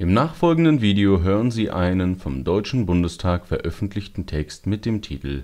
Im nachfolgenden Video hören Sie einen vom Deutschen Bundestag veröffentlichten Text mit dem Titel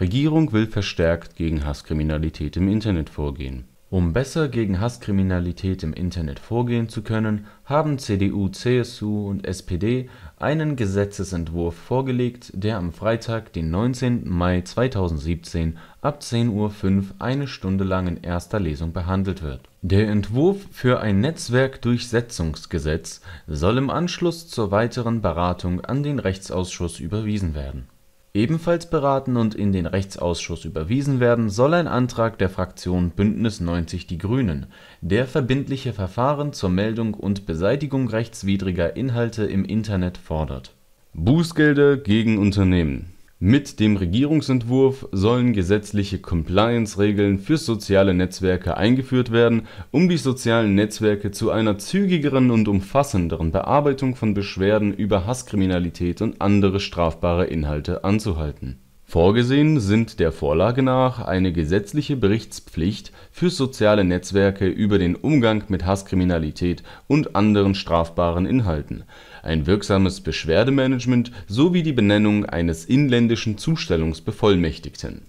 Regierung will verstärkt gegen Hasskriminalität im Internet vorgehen um besser gegen Hasskriminalität im Internet vorgehen zu können, haben CDU, CSU und SPD einen Gesetzesentwurf vorgelegt, der am Freitag, den 19. Mai 2017 ab 10.05 Uhr eine Stunde lang in erster Lesung behandelt wird. Der Entwurf für ein Netzwerkdurchsetzungsgesetz soll im Anschluss zur weiteren Beratung an den Rechtsausschuss überwiesen werden Ebenfalls beraten und in den Rechtsausschuss überwiesen werden soll ein Antrag der Fraktion Bündnis 90/Die Grünen, der verbindliche Verfahren zur Meldung und Beseitigung rechtswidriger Inhalte im Internet fordert. Bußgelder gegen Unternehmen mit dem Regierungsentwurf sollen gesetzliche Compliance-Regeln für soziale Netzwerke eingeführt werden, um die sozialen Netzwerke zu einer zügigeren und umfassenderen Bearbeitung von Beschwerden über Hasskriminalität und andere strafbare Inhalte anzuhalten Vorgesehen sind der Vorlage nach eine gesetzliche Berichtspflicht für soziale Netzwerke über den Umgang mit Hasskriminalität und anderen strafbaren Inhalten, ein wirksames Beschwerdemanagement sowie die Benennung eines inländischen Zustellungsbevollmächtigten.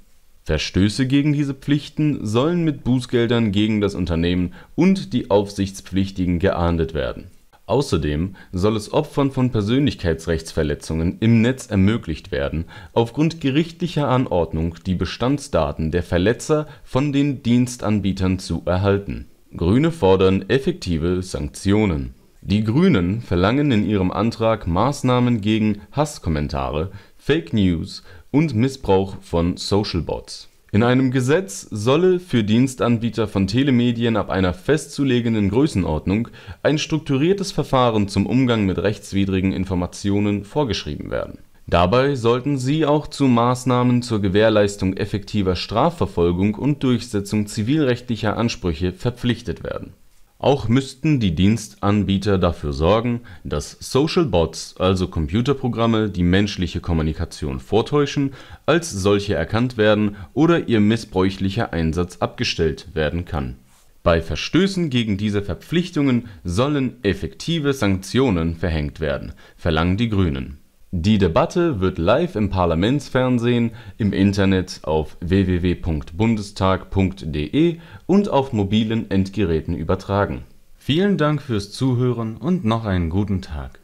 Verstöße gegen diese Pflichten sollen mit Bußgeldern gegen das Unternehmen und die Aufsichtspflichtigen geahndet werden Außerdem soll es Opfern von Persönlichkeitsrechtsverletzungen im Netz ermöglicht werden, aufgrund gerichtlicher Anordnung die Bestandsdaten der Verletzer von den Dienstanbietern zu erhalten. Grüne fordern effektive Sanktionen. Die Grünen verlangen in ihrem Antrag Maßnahmen gegen Hasskommentare, Fake News und Missbrauch von Social Bots in einem Gesetz solle für Dienstanbieter von Telemedien ab einer festzulegenden Größenordnung ein strukturiertes Verfahren zum Umgang mit rechtswidrigen Informationen vorgeschrieben werden. Dabei sollten sie auch zu Maßnahmen zur Gewährleistung effektiver Strafverfolgung und Durchsetzung zivilrechtlicher Ansprüche verpflichtet werden auch müssten die Dienstanbieter dafür sorgen, dass Social Bots, also Computerprogramme, die menschliche Kommunikation vortäuschen, als solche erkannt werden oder ihr missbräuchlicher Einsatz abgestellt werden kann. Bei Verstößen gegen diese Verpflichtungen sollen effektive Sanktionen verhängt werden, verlangen die Grünen die Debatte wird live im Parlamentsfernsehen, im Internet auf www.bundestag.de und auf mobilen Endgeräten übertragen. Vielen Dank fürs Zuhören und noch einen guten Tag.